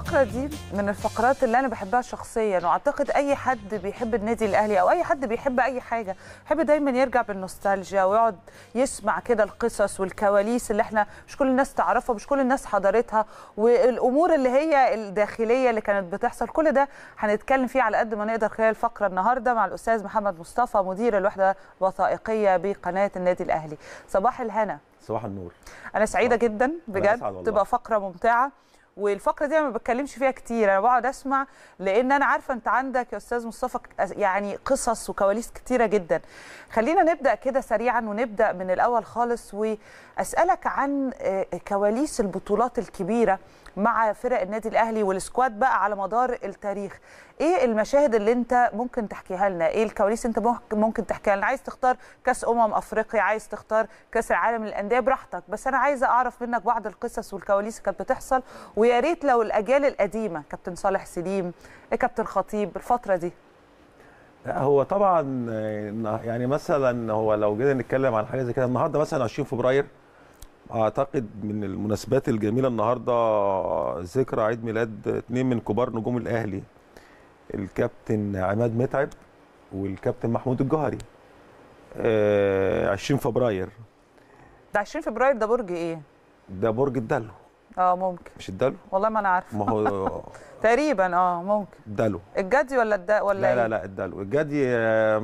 الفقره دي من الفقرات اللي انا بحبها شخصيا واعتقد اي حد بيحب النادي الاهلي او اي حد بيحب اي حاجه بيحب دايما يرجع بالنوستالجيا ويقعد يسمع كده القصص والكواليس اللي احنا مش كل الناس تعرفها مش كل الناس حضرتها والامور اللي هي الداخليه اللي كانت بتحصل كل ده هنتكلم فيه على قد ما نقدر خلال الفقره النهارده مع الاستاذ محمد مصطفى مدير الوحده الوثائقيه بقناه النادي الاهلي صباح الهنا صباح النور انا سعيده جدا بجد تبقى فقره ممتعه والفقره دي انا ما بتكلمش فيها كتير انا بقعد اسمع لان انا عارفه انت عندك يا استاذ مصطفى يعني قصص وكواليس كتيره جدا خلينا نبدا كده سريعا ونبدا من الاول خالص واسالك عن آه، كواليس البطولات الكبيره مع فرق النادي الاهلي والسكواد بقى على مدار التاريخ ايه المشاهد اللي انت ممكن تحكيها لنا ايه الكواليس انت ممكن تحكيها لنا عايز تختار كاس امم افريقيا عايز تختار كاس العالم للانديه براحتك بس انا عايزه اعرف منك بعض القصص والكواليس اللي كانت بتحصل ويا ريت لو الاجيال القديمه كابتن صالح سليم كابتن خطيب الفتره دي لا هو طبعا آه، يعني مثلا هو لو جينا نتكلم عن حاجه زي كده النهارده مثلا 20 فبراير اعتقد من المناسبات الجميله النهارده ذكرى عيد ميلاد اثنين من كبار نجوم الاهلي الكابتن عماد متعب والكابتن محمود الجهري 20 آه، فبراير ده 20 فبراير ده برج ايه ده برج الدلو اه ممكن مش الدلو والله ما انا عارفه ما هو تقريبا اه ممكن دلو الجدي ولا الد ولا لا لا إيه؟ لا الدلو الجدي آه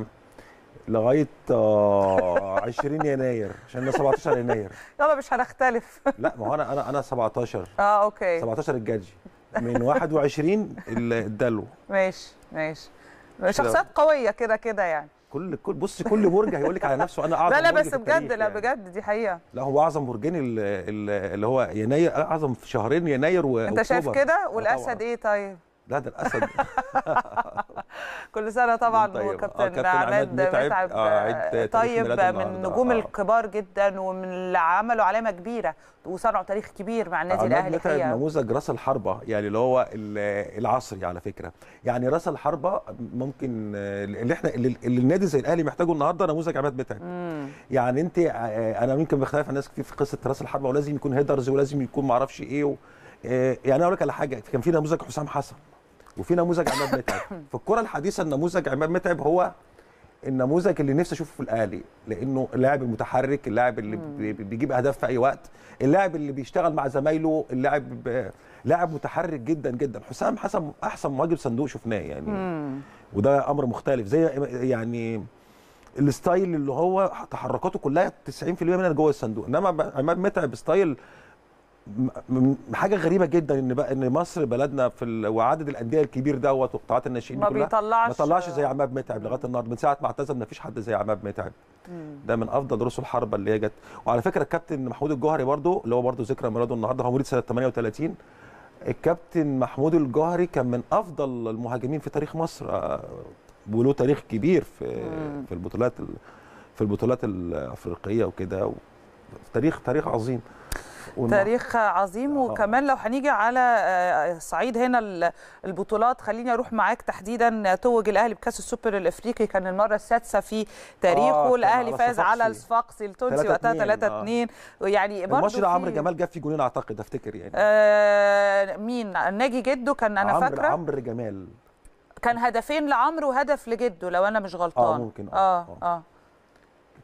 لغايه 20 آه، يناير عشان 17 يناير يلا مش هنختلف لا ما هو انا انا انا 17 اه اوكي 17 الجدجي من 21 الدلو ماشي ماشي شخصيات قويه كده كده يعني كل كل بص كل برج هيقول لك على نفسه انا اعظم لا لا بس بجد لا يعني. بجد دي حقيقه لا هو اعظم برجين اللي, اللي هو يناير اعظم في شهرين يناير واكتوبر انت شايف كده والاسد ايه طيب لا ده الاسد كل سنه طبعا طيب. آه، وكابتن آه عماد متعب, آه طيب من نجوم آه. الكبار جدا ومن اللي عملوا علامه كبيره وصنعوا تاريخ كبير مع النادي الاهلي متعب نموذج راس الحربه يعني اللي هو العصري على فكره يعني راس الحربه ممكن آه، اللي احنا اللي النادي زي الاهلي محتاجه النهارده نموذج عماد متعب يعني انت آه، انا ممكن بختلف الناس كتير في قصه راس الحربه ولازم يكون هيدرز ولازم يكون معرفش ايه و... يعني اقول لك على حاجه كان في نموذج حسام حسن وفي نموذج عماد متعب في الكره الحديثه النموذج عماد متعب هو النموذج اللي نفسي اشوفه في الاهلي لانه اللاعب المتحرك اللاعب اللي بيجيب اهداف في اي وقت اللاعب اللي بيشتغل مع زمايله اللاعب لاعب متحرك جدا جدا حسام حسن احسن مهاجم صندوق شفناه يعني وده امر مختلف زي يعني الستايل اللي هو تحركاته كلها 90% منها جوه الصندوق انما عماد متعب ستايل حاجه غريبه جدا ان بقى ان مصر بلدنا في وعدد الانديه الكبير دوت وقطاعات الناشئين ما بيطلعش ما طلعش زي عماد متعب لغايه النهارده من ساعه ما اعتزل ما فيش حد زي عماد متعب ده من افضل رؤوس الحربه اللي هي جت وعلى فكره الكابتن محمود الجوهري برده اللي هو برده ذكرى ميلاده النهارده هو مواليد سنه 38 الكابتن محمود الجوهري كان من افضل المهاجمين في تاريخ مصر آه، وله تاريخ كبير في مم. في البطولات في البطولات الافريقيه وكده تاريخ تاريخ عظيم تاريخ عظيم آه. وكمان لو هنيجي على آه، صعيد هنا البطولات خليني اروح معاك تحديدا توج الاهلي بكاس السوبر الافريقي كان المره السادسه في تاريخه آه الاهلي فاز على الصفاقسي التونسي وقتها 3 2 يعني آه. برضه الماتش ده عمرو جمال جاب فيه جولين اعتقد افتكر يعني آه مين ناجي جده كان انا فاكره عمرو جمال كان هدفين لعمرو وهدف لجده لو انا مش غلطان اه ممكن اه اه, آه. آه.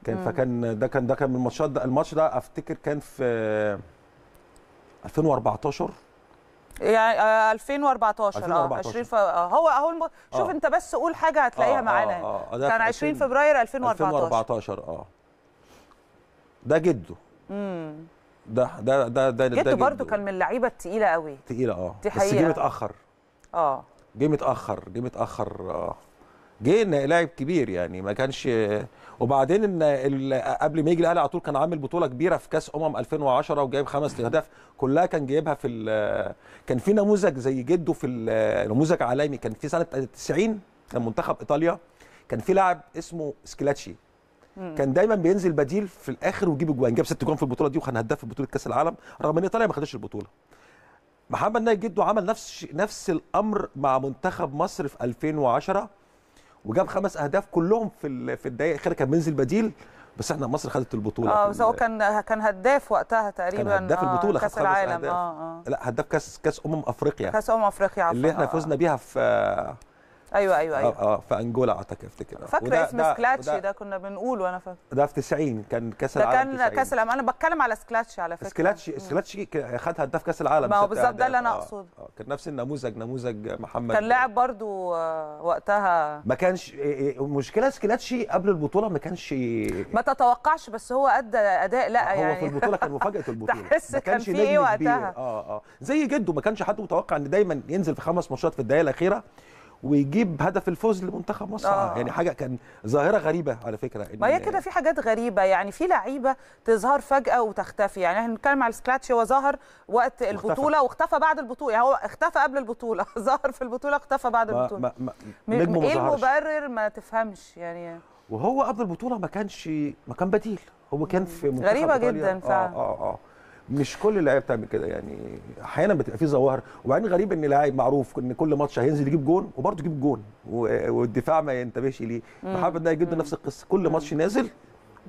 كان مم. فكان ده كان ده كان من الماتشات ده الماتش ده افتكر كان في 2014 يعني 2014 اه 20 آه، ف... هو اهو الم... شوف آه. انت بس قول حاجه هتلاقيها آه, آه، معانا آه آه كان 20 فبراير 2014 2014 اه ده جده امم ده ده ده ده جده, جده برضه كان من اللعيبه الثقيله قوي ثقيله اه دي حقيقة. بس جه متاخر اه جه متاخر جه متاخر اه جه لاعب كبير يعني ما كانش وبعدين ان قبل ما يجي الاهلي على طول كان عامل بطوله كبيره في كاس امم 2010 وجايب خمس اهداف كلها كان جايبها في كان في نموذج زي جده في نموذج عالمي كان في سنه 90 كان منتخب ايطاليا كان في لاعب اسمه سكيلاتشي كان دايما بينزل بديل في الاخر ويجيب اجوان جاب ست جوان في البطوله دي وكان هداف في بطوله كاس العالم رغم ان ايطاليا ما خدتش البطوله محمد ناجي جده عمل نفس نفس الامر مع منتخب مصر في 2010 وجاب خمس اهداف كلهم في في الدقائق الاخيره كان منزل بديل بس احنا مصر خدت البطوله اه بس هو كان كان هداف وقتها تقريبا كان هداف آه البطوله كاس العالم آه, اه لا هداف كاس كاس امم افريقيا كاس امم افريقيا عفوا اللي احنا آه فزنا بيها في ايوه ايوه ايوه آه،, اه, في انجولا اعتقد افتكر فاكره اسم سكلاتشي ده, كنا بنقوله انا فاكر ده في 90 كان كاس العالم ده كان كاس العالم انا بتكلم على سكلاتشي على فكره سكلاتشي سكلاتشي خد هداف كاس العالم ما هو بالظبط ده اللي انا آه، اقصده آه كان نفس النموذج نموذج محمد كان لاعب برضو آه، وقتها ما كانش إيه، إيه، مشكله سكلاتشي قبل البطوله ما كانش ما تتوقعش بس هو ادى اداء لا هو يعني هو في البطوله كان مفاجاه البطوله تحس ما كانش كان في ايه وقتها اه اه زي جده ما كانش حد متوقع ان دايما ينزل في خمس ماتشات في الدقيقه الاخيره ويجيب هدف الفوز لمنتخب مصر آه. يعني حاجه كان ظاهره غريبه على فكره ما هي كده في حاجات غريبه يعني في لعيبه تظهر فجاه وتختفي يعني احنا بنتكلم على سكلاتش هو ظهر وقت البطوله واختفى بعد البطوله يعني هو اختفى قبل البطوله ظهر في البطوله اختفى بعد ما البطوله ما ما ما ايه المبرر ما تفهمش يعني وهو قبل البطوله ما كانش ما كان بديل هو كان في غريبه جدا آه، فعلا اه اه, آه. مش كل اللعيبه بتعمل كده يعني احيانا بتبقى في ظواهر وبعدين غريب ان لاعب معروف ان كل ماتش هينزل يجيب جون وبرده يجيب جون والدفاع ما ينتبهش ليه محمد ده يجيب نفس القصه كل ماتش نازل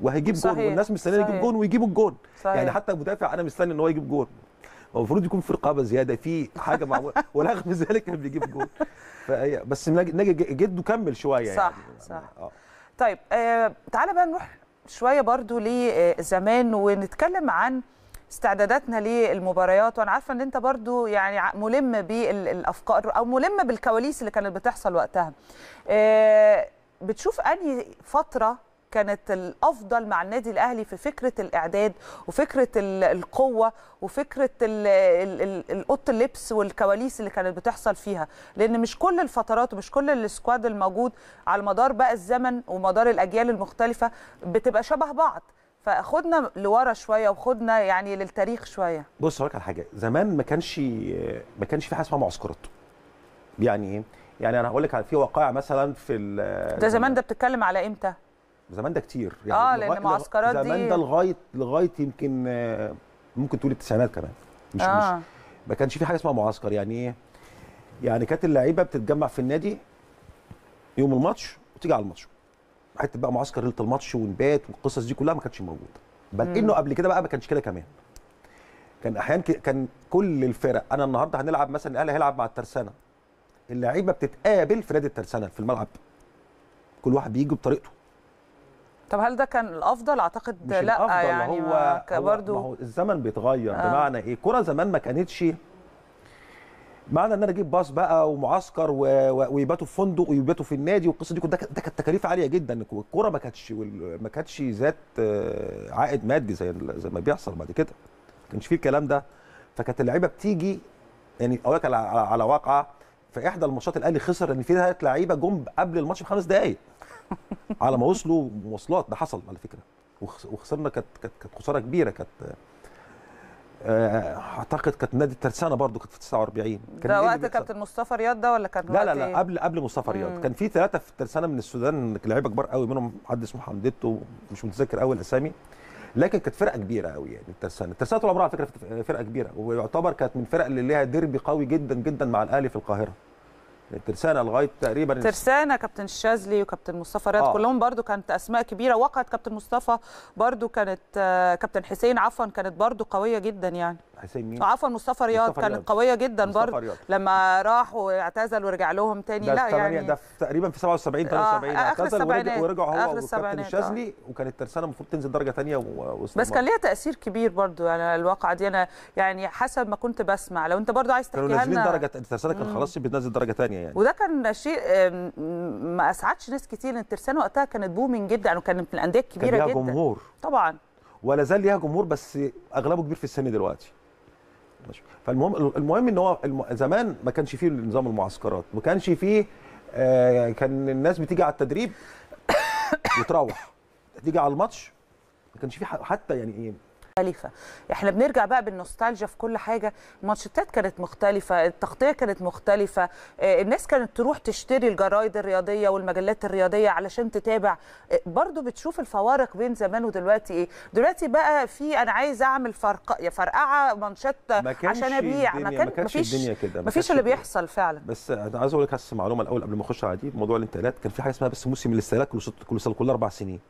وهيجيب جون والناس مستنيه يجيب جون ويجيب الجون صحيح. يعني حتى المدافع انا مستني ان هو يجيب جون المفروض يكون في رقابه زياده في حاجه معقوله ورغم ذلك كان بيجيب جول بس ناجي جده كمل شويه يعني صح يعني صح آه. طيب آه تعالى بقى نروح شويه برضو لزمان ونتكلم عن استعداداتنا للمباريات وانا عارفه ان انت برضو يعني ملم بالافكار او ملم بالكواليس اللي كانت بتحصل وقتها آه، بتشوف انهي فتره كانت الافضل مع النادي الاهلي في فكره الاعداد وفكره القوه وفكره الاوضه اللبس والكواليس اللي كانت بتحصل فيها لان مش كل الفترات ومش كل السكواد الموجود على مدار بقى الزمن ومدار الاجيال المختلفه بتبقى شبه بعض فخدنا لورا شويه وخدنا يعني للتاريخ شويه بص هقول لك على حاجه زمان ما كانش ما كانش في حاجه اسمها معسكرات يعني ايه يعني انا هقول لك على في وقائع مثلا في ده زمان ده بتتكلم على امتى زمان ده كتير يعني اه لان المعسكرات دي زمان ده لغايه لغايه يمكن ممكن تقول التسعينات كمان مش آه. مش ما كانش في حاجه اسمها معسكر يعني ايه يعني كانت اللعيبه بتتجمع في النادي يوم الماتش وتيجي على الماتش حته بقى معسكر ليله الماتش ونبات والقصص دي كلها ما كانتش موجوده بل مم. انه قبل كده بقى ما كانش كده كمان كان احيانا كان كل الفرق انا النهارده هنلعب مثلا الاهلي هيلعب مع الترسانه اللعيبه بتتقابل في نادي الترسانه في الملعب كل واحد بيجي بطريقته طب هل ده كان الافضل اعتقد مش لا الأفضل يعني هو, هو الزمن بيتغير آه. بمعنى ايه كره زمان ما كانتش معنى ان انا اجيب باص بقى ومعسكر و... ويباتوا في فندق ويباتوا في النادي والقصه دي كلها ده كانت تكاليف عاليه جدا والكوره ما كانتش ما كانتش ذات آه، عائد مادي زي زي ما بيحصل بعد كده ما كانش فيه الكلام ده فكانت اللعيبه بتيجي يعني اقول لك على على واقعه في احدى الماتشات الاهلي خسر ان في ثلاث لعيبه جم قبل الماتش بخمس دقائق على ما وصلوا مواصلات ده حصل على فكره وخسرنا كانت كانت خساره كبيره كانت آه، اعتقد كانت نادي الترسانه برضو كانت في 49 كان ده إيه وقت كابتن مصطفى رياض ده ولا كان لا لا لا إيه؟ قبل قبل مصطفى رياض كان في ثلاثه في الترسانه من السودان لعيبه كبار قوي منهم حد اسمه حمدتو مش متذكر قوي الاسامي لكن كانت فرقه كبيره قوي يعني الترسانه الترسانه طول عمرها على فكره فرقه كبيره ويعتبر كانت من الفرق اللي ليها ديربي قوي جدا جدا مع الاهلي في القاهره ترسانه لغايه تقريبا ترسانه كابتن الشاذلي وكابتن مصطفى رياض آه. كلهم برضو كانت اسماء كبيره وقعت كابتن مصطفى برضو كانت آه، كابتن حسين عفوا كانت برضو قويه جدا يعني حسين مين آه، عفوا مصطفى رياض مصطفى كانت قويه جدا برضه لما راح واعتزل ورجع لهم تاني لا يعني ده تقريبا في 77 78 آه، آه، اعتزل ورجع هو وكابتن الشاذلي وكانت الترسانه المفروض تنزل درجه ثانيه بس كان ليها تاثير كبير برضه يعني الواقعه دي انا يعني حسب ما كنت بسمع لو انت برضه عايز تحكي لنا كانوا نازلين درجه الترسانه كان خلاص بتنزل درجه ثانيه يعني وده كان شيء ما اسعدش ناس كتير الترسانه وقتها كانت بومينج جدا يعني كانت من الانديه الكبيره جدا كان ليها جمهور طبعا ولا زال ليها جمهور بس اغلبه كبير في السن دلوقتي ماشي فالمهم المهم ان هو زمان ما كانش فيه نظام المعسكرات ما كانش فيه آه، كان الناس بتيجي على التدريب وتروح تيجي على الماتش ما كانش فيه حتى يعني ايه مختلفه احنا بنرجع بقى بالنوستالجيا في كل حاجه الماتشتات كانت مختلفه التغطيه كانت مختلفه آه، الناس كانت تروح تشتري الجرايد الرياضيه والمجلات الرياضيه علشان تتابع آه، برضو بتشوف الفوارق بين زمان ودلوقتي ايه دلوقتي بقى في انا عايز اعمل فرق فرقعه مانشيت عشان ابيع ما كانش الدنيا كده ما فيش اللي بيحصل فعلا بس انا عايز اقول لك بس معلومه الاول قبل ما اخش على دي موضوع الانتقالات كان في حاجه اسمها بس موسم الاستهلاك كل سنه كل اربع سنين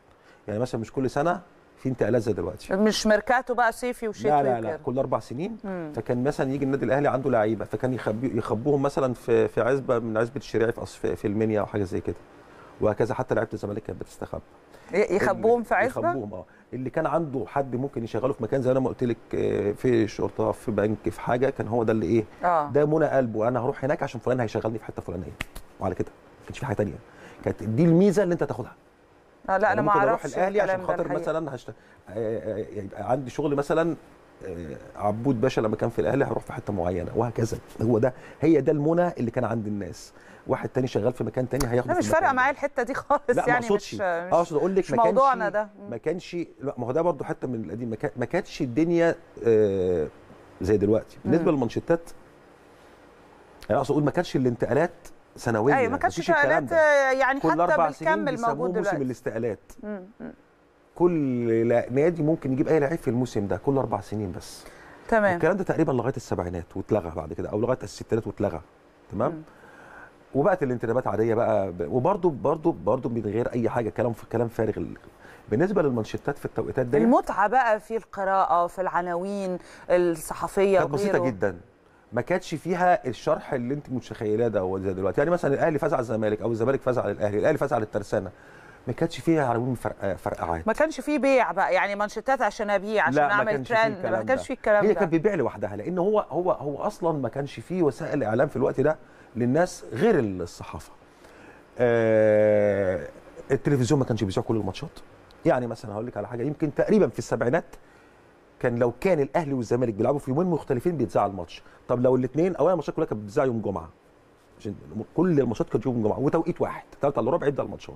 يعني مثلا مش كل سنه في انتقالات زي دلوقتي مش ميركاتو بقى صيفي وشتوي لا لا لا كل اربع سنين مم. فكان مثلا يجي النادي الاهلي عنده لعيبه فكان يخبي يخبوهم مثلا في في عزبه من عزبه الشريعي في في المنيا او حاجه زي كده وهكذا حتى لعيبه الزمالك كانت بتستخبى يخبوهم في عزبه يخبوهم اه اللي كان عنده حد ممكن يشغله في مكان زي انا ما قلت لك آه، في شرطه في بنك في حاجه كان هو ده اللي ايه آه. ده منى قلبه انا هروح هناك عشان فلان هيشغلني في حته فلانيه وعلى كده ما كانش في حاجه ثانيه كانت دي الميزه اللي انت تاخدها آه، لا انا, ما اعرفش الاهلي عشان خاطر مثلا هشت... آه، آه، يبقى عندي شغل مثلا عبود باشا لما كان في الاهلي هروح في حته معينه وهكذا هو ده هي ده المنى اللي كان عند الناس واحد تاني شغال في مكان تاني هياخد مش فارقه معايا الحته دي خالص لا يعني مقصودش. مش اقصد اقول لك ما كانش موضوعنا ده ما كانش لا ما هو ده برده حته من القديم ما كانتش الدنيا زي دلوقتي بالنسبه للمانشيتات انا اقصد اقول ما كانش الانتقالات سنويا ايوه ما كانش استقالات يعني كل حتى أربع موجود دلوقتي موسم الاستقالات كل نادي ممكن يجيب اي لعيب في الموسم ده كل اربع سنين بس تمام الكلام ده تقريبا لغايه السبعينات واتلغى بعد كده او لغايه الستينات واتلغى تمام وبقت الانتدابات عاديه بقى وبرده برده برده من غير اي حاجه كلام في كلام فارغ بالنسبه للمانشيتات في التوقيتات دي المتعه بقى في القراءه في العناوين الصحفيه كانت بسيطه جدا ما كانتش فيها الشرح اللي انت متخيلاه ده زي دلوقتي يعني مثلا الاهلي فاز على الزمالك او الزمالك فاز على الاهلي الاهلي فاز على الترسانه ما كانتش فيها عربون فرقعات ما كانش فيه بيع بقى يعني مانشيتات عشان ابيع عشان لا اعمل ترند ما كانش فيه الكلام ده هي كانت بتبيع لوحدها لان هو هو هو اصلا ما كانش فيه وسائل اعلام في الوقت ده للناس غير الصحافه آه التلفزيون ما كانش بيذيع كل الماتشات يعني مثلا هقول لك على حاجه يمكن تقريبا في السبعينات كان لو كان الاهلي والزمالك بيلعبوا في يومين مختلفين بيتذاع الماتش طب لو الاثنين اولا الماتشات كلها كانت بتذاع يوم جمعه عشان كل الماتشات كانت يوم جمعه وتوقيت واحد ثلاثة الا ربع يبدا الماتشات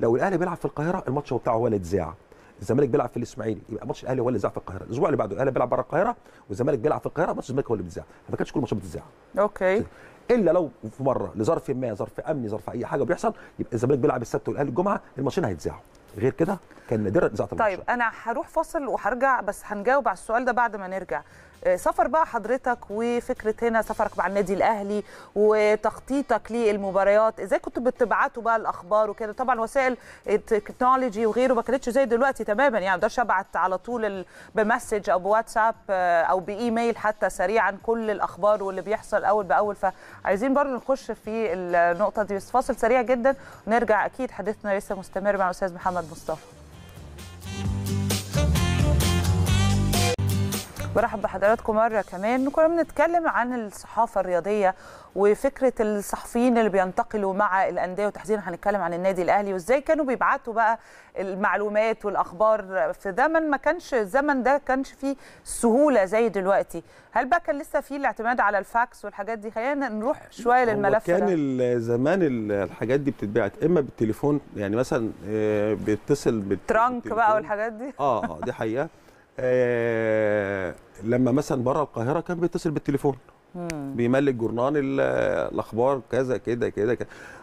لو الاهلي بيلعب في القاهره الماتش هو بتاعه هو اللي اتذاع الزمالك بيلعب في الاسماعيلي يبقى ماتش الاهلي هو اللي اتذاع في القاهره الاسبوع اللي بعده الاهلي بيلعب بره القاهره والزمالك بيلعب في القاهره ماتش الزمالك هو اللي بيتذاع ما كانتش كل الماتشات بتتذاع اوكي الا لو في مره لظرف ما ظرف امني ظرف اي حاجه بيحصل يبقى الزمالك بيلعب السبت والاهلي الجمعه الماتشين هيتذاعوا غير كده كان نادرا اذاعه طيب انا هروح فاصل وهرجع بس هنجاوب على السؤال ده بعد ما نرجع آه، سفر بقى حضرتك وفكره هنا سفرك مع النادي الاهلي وتخطيطك للمباريات ازاي كنتوا بتبعتوا بقى الاخبار وكده طبعا وسائل التكنولوجي وغيره ما كانتش زي دلوقتي تماما يعني ما اقدرش ابعت على طول بمسج او بواتساب آه، او بايميل حتى سريعا كل الاخبار واللي بيحصل اول باول فعايزين برضه نخش في النقطه دي بس فاصل سريع جدا ونرجع اكيد حديثنا لسه مستمر مع الاستاذ محمد مصطفى برحب بحضراتكم مره كمان كنا بنتكلم عن الصحافه الرياضيه وفكره الصحفيين اللي بينتقلوا مع الانديه وتحديدا هنتكلم عن النادي الاهلي وازاي كانوا بيبعتوا بقى المعلومات والاخبار في زمن ما كانش الزمن ده كانش فيه سهوله زي دلوقتي هل بقى كان لسه فيه الاعتماد على الفاكس والحاجات دي خلينا نروح شويه للملف كان ده. زمان الحاجات دي بتتبعت اما بالتليفون يعني مثلا آه، بيتصل بالترانك بقى والحاجات دي اه اه دي حقيقه آه، لما مثلا بره القاهره كان بيتصل بالتليفون بيملي جورنان الاخبار كذا كده كده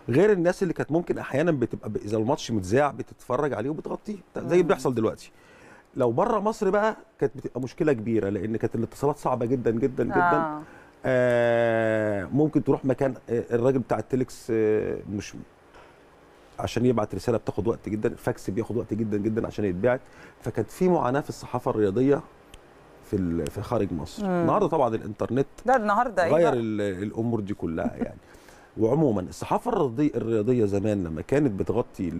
غير الناس اللي كانت ممكن احيانا بتبقى اذا الماتش متذاع بتتفرج عليه وبتغطيه زي اللي بيحصل دلوقتي لو بره مصر بقى كانت بتبقى مشكله كبيره لان كانت الاتصالات صعبه جدا جدا جدا آه. آه ممكن تروح مكان آه، الراجل بتاع التليكس آه، مش عشان يبعت رساله بتاخد وقت جدا الفاكس بياخد وقت جدا جدا عشان يتبعت فكانت في معاناه في الصحافه الرياضيه في في خارج مصر مم. النهارده طبعا الانترنت ده النهارده أيوة. غير الامور دي كلها يعني وعموما الصحافه الرياضيه زمان لما كانت بتغطي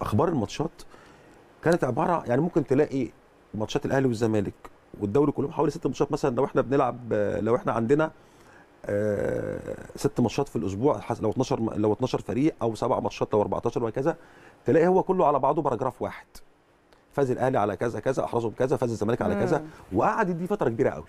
اخبار الماتشات كانت عباره يعني ممكن تلاقي ماتشات الاهلي والزمالك والدوري كلهم حوالي ست ماتشات مثلا لو احنا بنلعب لو احنا عندنا آه، ست ماتشات في الاسبوع لو 12 لو 12 فريق او سبع ماتشات لو 14 وهكذا تلاقي هو كله على بعضه باراجراف واحد فاز الاهلي على كذا كذا احرزهم كذا فاز الزمالك على كذا وقعدت دي فتره كبيره قوي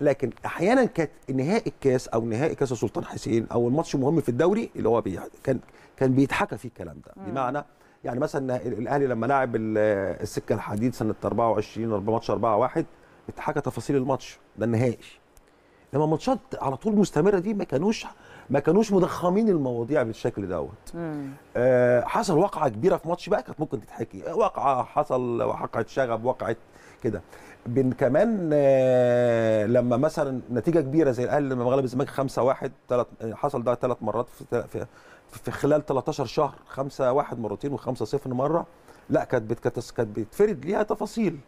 لكن احيانا كانت نهائي الكاس او نهائي كاس السلطان حسين او الماتش المهم في الدوري اللي هو بي... كان كان بيتحكى فيه الكلام ده بمعنى يعني مثلا الاهلي لما لعب السكه الحديد سنه 24 ماتش 4 1 اتحكى تفاصيل الماتش ده النهائي لما ماتشات على طول مستمره دي ما كانوش ما كانوش مضخمين المواضيع بالشكل دوت آه حصل وقعه كبيره في ماتش بقى كانت ممكن تتحكي وقعه حصل وقعه شغب وقعه كده بين كمان آه لما مثلا نتيجه كبيره زي الاهلي لما غلب الزمالك 5 1 ثلاث حصل ده ثلاث مرات في, في في خلال 13 شهر 5 1 مرتين و5 0 مره لا كانت كانت بتفرد ليها تفاصيل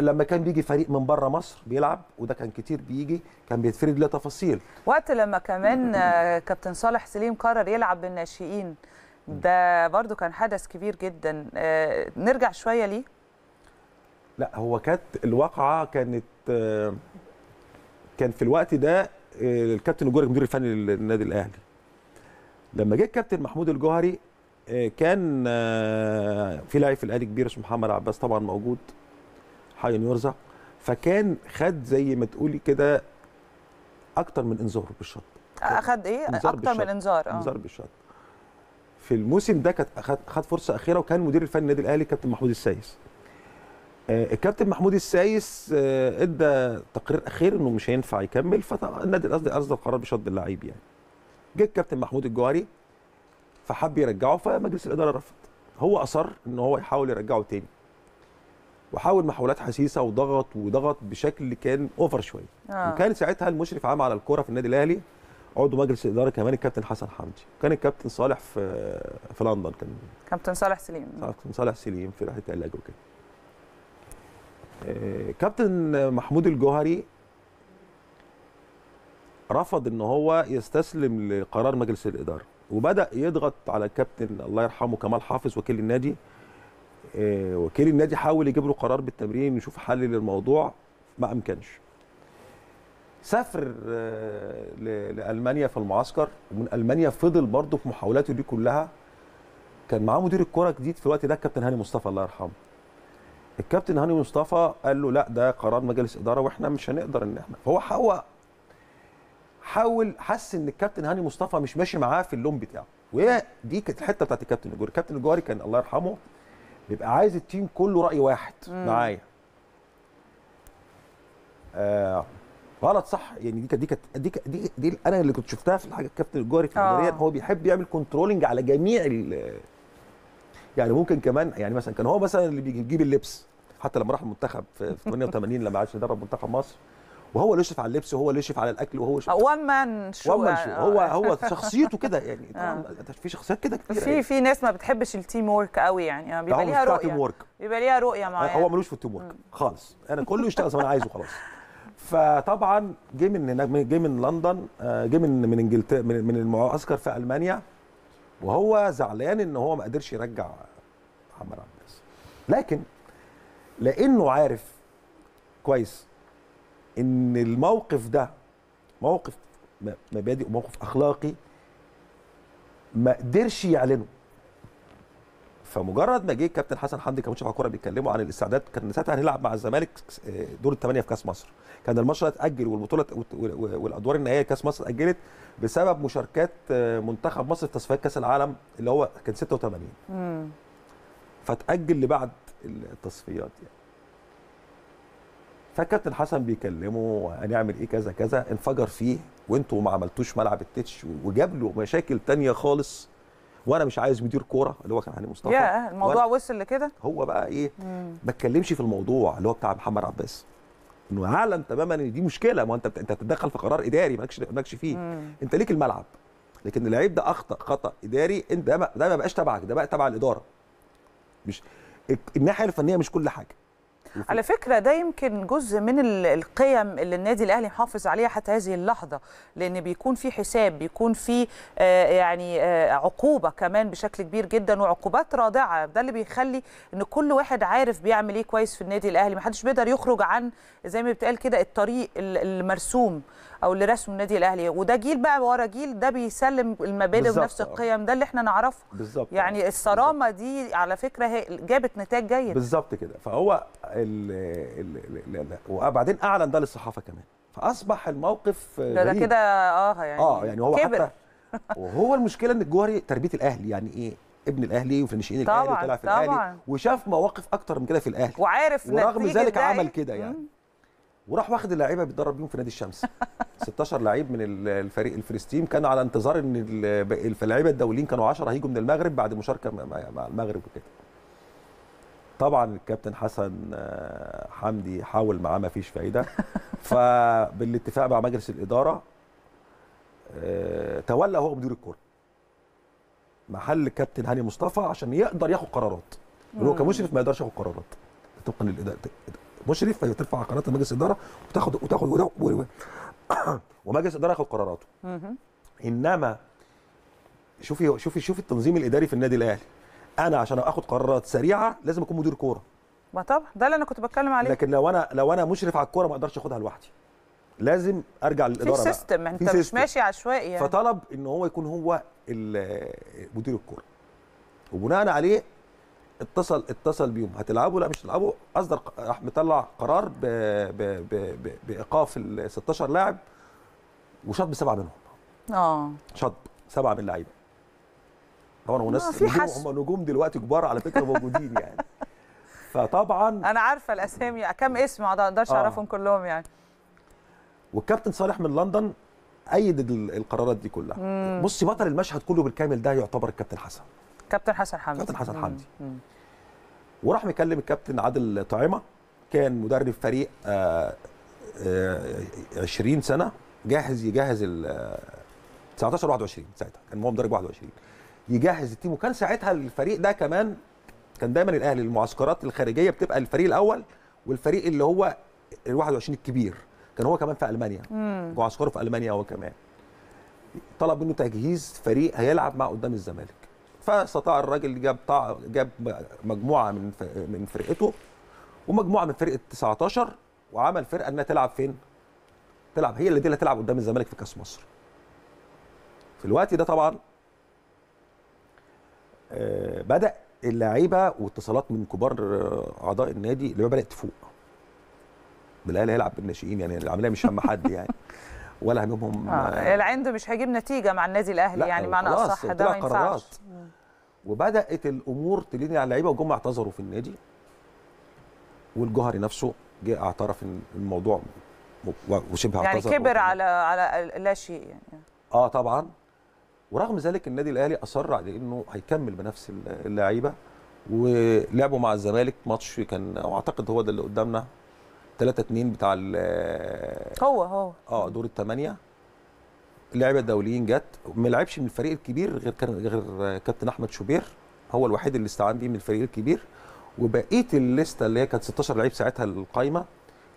لما كان بيجي فريق من بره مصر بيلعب وده كان كتير بيجي كان بيتفرد له تفاصيل وقت لما كمان كابتن صالح سليم قرر يلعب بالناشئين ده برده كان حدث كبير جدا آه، نرجع شويه ليه لا هو كانت الواقعه كانت آه، كان في الوقت ده آه، الكابتن الجوهري المدير الفني للنادي الاهلي لما جه الكابتن محمود الجوهري كان في لاعب في الاهلي كبير اسمه محمد عباس طبعا موجود حي يرزق فكان خد زي ما تقولي كده اكتر من انذار بالشط آه، اخد ايه اكتر من انذار اه انذار بالشط في الموسم ده كانت خد فرصه اخيره وكان مدير الفني النادي الاهلي كابتن محمود السايس آه، الكابتن محمود السايس آه، ادى تقرير اخير انه مش هينفع يكمل فالنادي الاهلي اصدر قرار بشد اللعيب يعني جه الكابتن محمود الجواري فحب يرجعه فمجلس الاداره رفض هو اصر ان هو يحاول يرجعه تاني وحاول محاولات حسيسه وضغط وضغط بشكل كان اوفر شويه آه. وكان ساعتها المشرف عام على الكوره في النادي الاهلي عضو مجلس الاداره كمان الكابتن حسن حمدي وكان الكابتن صالح في في لندن كان كابتن صالح سليم كابتن صالح سليم في رحله العلاج وكده آه، كابتن محمود الجوهري رفض ان هو يستسلم لقرار مجلس الاداره وبدا يضغط على الكابتن الله يرحمه كمال حافظ وكيل النادي آه، وكيل النادي حاول يجيب له قرار بالتمرين يشوف حل للموضوع ما امكنش سافر آه، لالمانيا في المعسكر ومن المانيا فضل برضه في محاولاته دي كلها كان معاه مدير الكوره جديد في الوقت ده الكابتن هاني مصطفى الله يرحمه الكابتن هاني مصطفى قال له لا ده قرار مجلس اداره واحنا مش هنقدر ان احنا فهو هو حاول حس ان الكابتن هاني مصطفى مش ماشي معاه في اللون بتاعه وهي دي كانت الحته بتاعت الكابتن الجوهري الكابتن الجوهري كان الله يرحمه يبقى عايز التيم كله راي واحد معايا آه غلط صح يعني دي دي دي دي, دي انا اللي كنت شفتها في الحاجه الكابتن الجوهري في الاداريه آه. هو بيحب يعمل كنترولنج على جميع يعني ممكن كمان يعني مثلا كان هو مثلا اللي بيجيب اللبس حتى لما راح المنتخب في 88 لما عاش يدرب منتخب مصر وهو اللي يشرف على اللبس وهو اللي يشرف على الاكل وهو يشرف وان مان شو وان مان شو هو آه. هو شخصيته كده يعني آه. في شخصيات كده كتير في يعني. في ناس ما بتحبش التيم ورك قوي يعني آه، بيبقى ليها رؤيه تيم ورك بيبقى ليها رؤيه آه، معينه هو ملوش في التيم ورك خالص انا يعني كله يشتغل زي ما انا عايزه خلاص فطبعا جه من هناك جه من لندن جه من من انجلترا من, من المعسكر في المانيا وهو زعلان ان هو ما قدرش يرجع محمد عباس لكن لانه عارف كويس ان الموقف ده موقف مبادئ وموقف اخلاقي ما قدرش يعلنه فمجرد ما جه كابتن حسن حمدي كمشرف على الكوره بيتكلموا عن الاستعداد كان ساعتها هنلعب مع الزمالك آه، دور الثمانيه في كاس مصر كان الماتش ده اتاجل والبطوله والادوار النهائيه كاس مصر اتاجلت بسبب مشاركات آه، منتخب مصر في تصفيات كاس العالم اللي هو كان 86 فتاجل لبعد التصفيات يعني فالكابتن حسن بيكلمه هنعمل ايه كذا كذا انفجر فيه وانتوا ما عملتوش ملعب التتش وجاب له مشاكل تانية خالص وانا مش عايز مدير كوره اللي هو كان علي مصطفى يا الموضوع وصل لكده هو بقى ايه ما اتكلمش في الموضوع اللي هو بتاع محمد عباس انه يعلم تماما ان دي مشكله ما انت انت بتتدخل في قرار اداري مالكش مالكش فيه مم. انت ليك الملعب لكن اللعيب ده اخطا خطا اداري انت ده ما بقاش تبعك ده بقى تبع الاداره مش الناحيه الفنيه مش كل حاجه على فكره ده يمكن جزء من القيم اللي النادي الاهلي محافظ عليها حتى هذه اللحظه لان بيكون في حساب بيكون في آه، يعني آه، عقوبه كمان بشكل كبير جدا وعقوبات رادعه ده اللي بيخلي ان كل واحد عارف بيعمل ايه كويس في النادي الاهلي ما حدش بيقدر يخرج عن زي ما بيتقال كده الطريق المرسوم او لرسم النادي الاهلي وده جيل بقى ورا جيل ده بيسلم المبادئ ونفس القيم ده اللي احنا نعرفه بالظبط يعني الصرامه دي على فكره هي جابت نتاج جيد بالظبط كده فهو الـ الـ الـ وبعدين اعلن ده للصحافه كمان فاصبح الموقف ده كده اه يعني اه يعني هو كبر. حتى وهو المشكله ان الجوهري تربيه الاهلي يعني ايه ابن الاهلي وفي ناشئين الاهلي طلع في طبعًا. الاهلي وشاف مواقف اكتر من كده في الاهلي وعارف ورغم ذلك عمل كده يعني وراح واخد اللعيبه بيتدرب بيهم في نادي الشمس 16 لعيب من الفريق الفلسطيني كانوا على انتظار ان اللعيبه الدوليين كانوا 10 هيجوا من المغرب بعد مشاركه مع المغرب وكده طبعا الكابتن حسن آه، حمدي حاول معاه ما فيش فايده فبالاتفاق مع مجلس الاداره آه، تولى هو مدير الكوره محل الكابتن هاني مصطفى عشان يقدر ياخد قرارات هو كمشرف ما يقدرش ياخد قرارات طبقا مشرف ترفع قرارات مجلس الاداره وتاخد وتاخد ومجلس الاداره ياخد قراراته انما شوفي شوفي شوفي التنظيم الاداري في النادي الاهلي انا عشان اخد قرارات سريعه لازم اكون مدير كوره ما طبعا ده اللي انا كنت بتكلم عليه لكن لو انا لو انا مشرف على الكوره ما اقدرش اخدها لوحدي لازم ارجع للاداره في سيستم انت مش مش ماشي عشوائي يعني. فطلب ان هو يكون هو مدير الكوره وبناء عليه اتصل اتصل بيهم هتلعبوا لا مش هتلعبوا اصدر راح مطلع قرار ب ب ب بايقاف ال 16 لاعب وشط سبعه منهم اه شط سبعه من اللعيبه طبعا هو ناس آه، هم نجوم دلوقتي كبار على فكره موجودين يعني فطبعا انا عارفه الاسامي كم اسم ما اقدرش آه. اعرفهم آه. كلهم يعني والكابتن صالح من لندن ايد القرارات دي كلها مم. بصي بطل المشهد كله بالكامل ده يعتبر الكابتن حسن كابتن حسن حمدي كابتن حسن حمدي وراح مكلم الكابتن عادل طعمه كان مدرب فريق 20 آه، آه، سنه جاهز يجهز ال 19 آه، 21 ساعتها كان هو مدرب 21 يجهز التيم وكان ساعتها الفريق ده كمان كان دايما الاهلي المعسكرات الخارجيه بتبقى الفريق الاول والفريق اللي هو ال 21 الكبير كان هو كمان في المانيا معسكره في المانيا هو كمان طلب منه تجهيز فريق هيلعب مع قدام الزمالك فاستطاع الراجل جاب طع... جاب مجموعه من ف... من فرقته ومجموعه من فرقه 19 وعمل فرقه انها تلعب فين؟ تلعب هي اللي دي اللي هتلعب قدام الزمالك في كاس مصر. في الوقت ده طبعا آه، بدا اللعيبه واتصالات من كبار آه، اعضاء النادي اللي بدات تفوق. بالاهلي هيلعب بالناشئين يعني العمليه مش هم حد يعني ولا همهم آه. آه. العند مش هيجيب نتيجه مع النادي الاهلي يعني معنى اصح ده ما ينفعش وبدات الامور تلين على اللعيبه وجم اعتذروا في النادي والجوهري نفسه جه اعترف ان الموضوع وشبه يعني كبر على على لا شيء يعني اه طبعا ورغم ذلك النادي الاهلي اصر على انه هيكمل بنفس اللعيبه ولعبوا مع الزمالك ماتش كان واعتقد هو ده اللي قدامنا 3 2 بتاع هو هو اه دور الثمانيه لعبة دوليين جت ما لعبش من الفريق الكبير غير غير كابتن احمد شوبير هو الوحيد اللي استعان بيه من الفريق الكبير وبقيه الليسته اللي هي كانت 16 لعيب ساعتها القايمه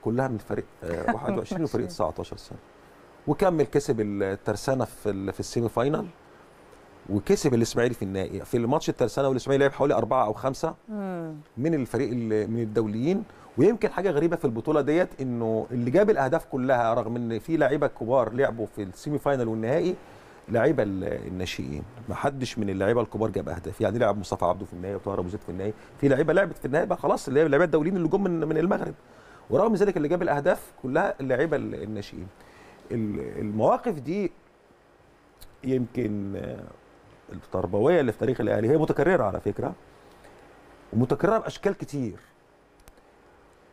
كلها من فريق 21 آه، وفريق 19 سنه وكمل كسب الترسانه في في السيمي فاينل وكسب الاسماعيلي في النهائي في الماتش الترسانه والاسماعيلي لعب حوالي اربعه او خمسه من الفريق من الدوليين ويمكن حاجه غريبه في البطوله ديت انه اللي جاب الاهداف كلها رغم ان في لعيبه كبار لعبوا في السيمي فاينل والنهائي لعيبه الناشئين ما حدش من اللعيبه الكبار جاب اهداف يعني لعب مصطفى عبده في النهائي وطاهر ابو زيد في النهائي في لعيبه لعبت في النهائي بقى خلاص اللي هي اللعيبه الدوليين اللي جم من, من المغرب ورغم ذلك اللي جاب الاهداف كلها اللعيبه الناشئين المواقف دي يمكن التربويه اللي في تاريخ الاهلي هي متكرره على فكره ومتكرره باشكال كتير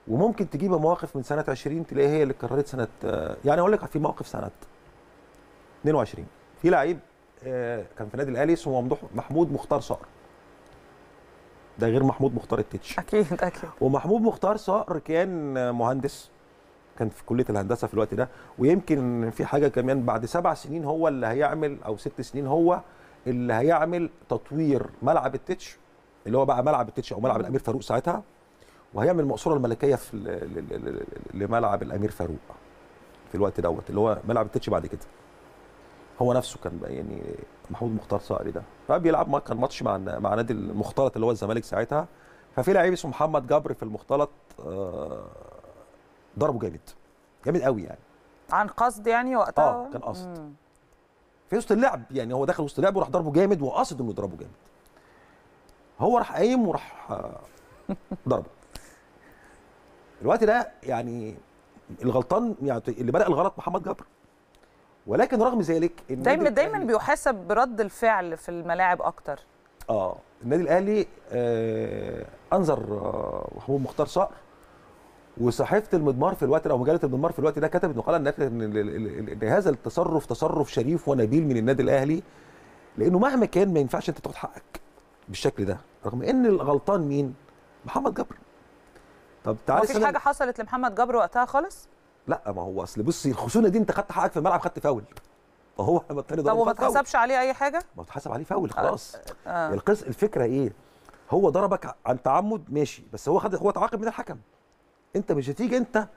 وممكن تجيب مواقف من سنه 20 تلاقي هي اللي اتكررت سنه يعني اقول لك في موقف سنه 22 في لعيب آه، كان في النادي الاهلي اسمه ممدوح محمود مختار صقر ده غير محمود مختار التتش اكيد اكيد ومحمود مختار صقر كان مهندس كان في كليه الهندسه في الوقت ده ويمكن في حاجه كمان بعد سبع سنين هو اللي هيعمل او ست سنين هو اللي هيعمل تطوير ملعب التتش اللي هو بقى ملعب التتش او ملعب الامير فاروق ساعتها وهيعمل مقصوره الملكيه في لملعب الامير فاروق في الوقت دوت اللي هو ملعب التتش بعد كده هو نفسه كان يعني محمود مختار صقري ده فبيلعب كان ماتش مع مع نادي المختلط اللي هو الزمالك ساعتها ففي لعيب اسمه محمد جبر في المختلط آه، ضربه جامد جامد قوي يعني عن قصد يعني وقتها اه كان قصد في وسط اللعب يعني هو دخل وسط اللعب وراح ضربه جامد وقصد انه يضربه جامد هو راح قايم وراح آه، ضربه الوقت ده يعني الغلطان يعني اللي بدا الغلط محمد جبر ولكن رغم ذلك دايما دايما بيحاسب برد الفعل في الملاعب اكتر اه النادي الاهلي آه انذر آه، محمود مختار صقر وصحيفه المضمار في الوقت ده او مجله المضمار في الوقت ده كتبت مقاله ان هذا التصرف تصرف شريف ونبيل من النادي الاهلي لانه مهما كان ما ينفعش انت تاخد حقك بالشكل ده رغم ان الغلطان مين محمد جبر طب تعالى مفيش حاجه حصلت لمحمد جبر وقتها خالص لا ما هو اصل بصي الخشونه دي انت خدت حقك في الملعب خدت فاول ما هو لما طب وما اتحسبش عليه اي حاجه ما اتحسب عليه فاول آه، خلاص آه. آه. الفكره ايه هو ضربك عن تعمد ماشي بس هو خد هو اتعاقب من الحكم انت مش هتيجي انت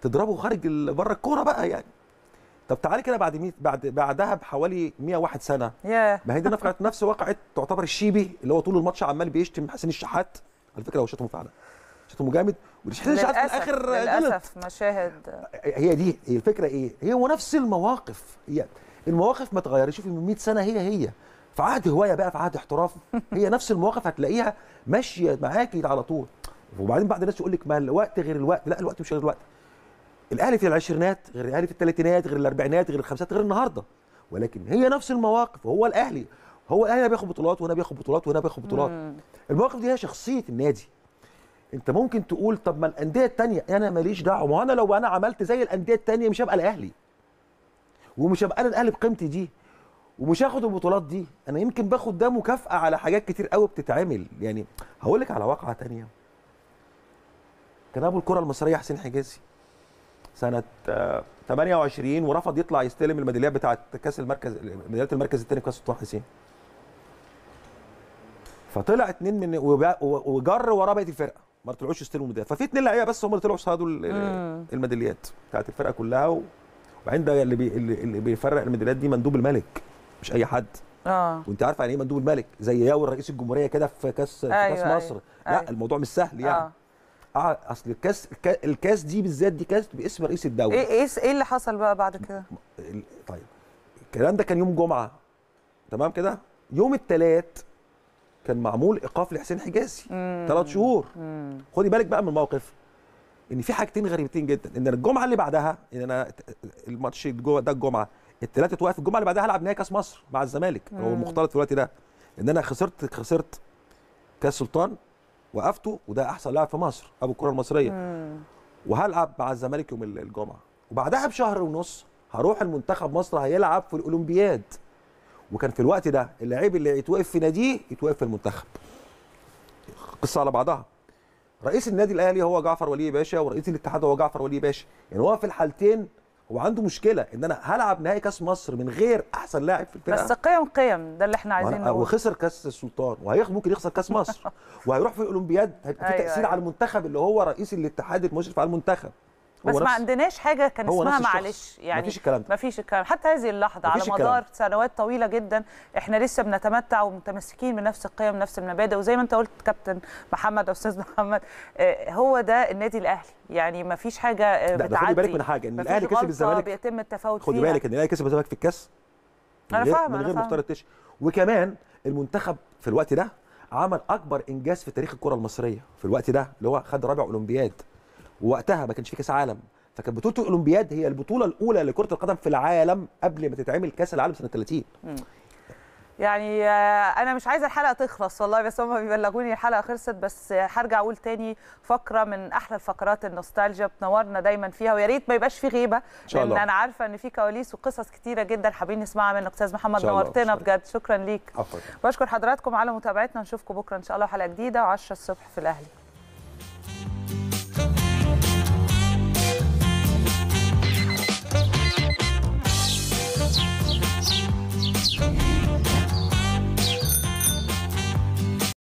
تضربه خارج بره الكوره بقى يعني طب تعالي كده بعد ميت بعد بعدها بحوالي 101 سنه yeah. ما هي دي نفقت نفس وقعت تعتبر الشيبي اللي هو طول الماتش عمال بيشتم حسين الشحات على فكره هو شتمه فعلا شتمه جامد وحسين الشحات في الاخر للاسف مشاهد هي دي هي الفكره ايه؟ هي هو نفس المواقف هي المواقف ما تغيرش شوفي من 100 سنه هي هي في عهد هوايه بقى في عهد احتراف هي نفس المواقف هتلاقيها ماشيه معاكي على طول وبعدين بعض الناس يقول لك ما الوقت غير الوقت لا الوقت مش غير الوقت الاهلي في العشرينات غير الاهلي في الثلاثينات غير الاربعينات غير الخمسات غير النهارده ولكن هي نفس المواقف هو الاهلي هو الاهلي بياخد بطولات وهنا بياخد بطولات وهنا بياخد بطولات المواقف دي هي شخصيه النادي انت ممكن تقول طب ما الانديه الثانيه انا ماليش دعوه ما انا لو انا عملت زي الانديه الثانيه مش هبقى الاهلي ومش هبقى انا الاهلي بقيمتي دي ومش هاخد البطولات دي انا يمكن باخد ده مكافاه على حاجات كتير قوي بتتعمل يعني هقول لك على واقعه ثانيه كان ابو الكره المصريه حسين حجازي سنه 28 آه، ورفض يطلع يستلم الميداليات بتاعه كاس المركز ميداليات المركز الثاني في كاس السلطان حسين فطلع اثنين من وجر وراه بقيه الفرقه ما طلعوش يستلموا الميداليات ففي اثنين لعيبه بس هم اللي طلعوا صادوا الميداليات بتاعه الفرقه كلها وبعدين ده اللي, بي اللي بيفرق الميداليات دي مندوب الملك مش اي حد اه وانت عارفه يعني ايه مندوب الملك زي ياو رئيس الجمهوريه كده في كاس أيوة في كاس أيوه، أيوه. مصر أيوة لا أيوة الموضوع مش سهل يعني آه. آه، اصل الكاس الكاس دي بالذات دي كاس باسم رئيس الدوله ايه ايه, إيه اللي حصل بقى بعد كده؟ طيب الكلام ده كان يوم جمعه تمام كده؟ يوم الثلاث كان معمول ايقاف لحسين حجازي ثلاث شهور مم. خدي بالك بقى من الموقف ان في حاجتين غريبتين جدا ان الجمعه اللي بعدها ان انا الماتش ده الجمعه الثلاثه اتوقف الجمعه اللي بعدها هلعب نهائي كاس مصر مع الزمالك هو المختلط في الوقت ده ان انا خسرت خسرت كاس سلطان وقفته وده احسن لاعب في مصر ابو الكره المصريه وهلعب مع الزمالك يوم الجمعه وبعدها بشهر ونص هروح المنتخب مصر هيلعب في الاولمبياد وكان في الوقت ده اللعيب اللي يتوقف في ناديه يتوقف في المنتخب قصه على بعضها رئيس النادي الاهلي هو جعفر ولي باشا ورئيس الاتحاد هو جعفر ولي باشا يعني هو في الحالتين هو عنده مشكله ان انا هلعب نهائي كاس مصر من غير احسن لاعب في الفرقه بس قيم قيم ده اللي احنا عايزين نقوله وخسر كاس السلطان وهيخ ممكن يخسر كاس مصر وهيروح في الاولمبياد هيبقى في أيوة تاثير أيوة. على المنتخب اللي هو رئيس الاتحاد المشرف على المنتخب بس ما عندناش حاجه كان اسمها معلش يعني مفيش الكلام ده مفيش الكلام حتى هذه اللحظه على مدار سنوات طويله جدا احنا لسه بنتمتع ومتمسكين بنفس القيم نفس المبادئ وزي ما انت قلت كابتن محمد استاذ محمد آه، هو ده النادي الاهلي يعني مفيش حاجه آه، بتعدي خدي بالك من حاجه ان الاهلي كسب الزمالك بيتم التفاوت خدي بالك ان الاهلي كسب الزمالك في الكاس انا فاهم من غير مفترض التش وكمان المنتخب في الوقت ده عمل اكبر انجاز في تاريخ الكره المصريه في الوقت ده اللي هو خد رابع اولمبياد ووقتها ما كانش في كاس عالم فكانت بطوله الاولمبياد هي البطوله الاولى لكره القدم في العالم قبل ما تتعمل كاس العالم سنه 30 يعني آه، انا مش عايزه الحلقه تخلص والله بس هم بيبلغوني الحلقه خلصت بس هرجع اقول تاني فقره من احلى الفقرات النوستالجيا بتنورنا دايما فيها ويا ريت ما يبقاش في غيبه لان انا عارفه ان في كواليس وقصص كتيره جدا حابين نسمعها من الاستاذ محمد نورتنا بجد شكرا ليك بشكر حضراتكم على متابعتنا نشوفكم بكره ان شاء الله حلقه جديده 10 الصبح في الاهلي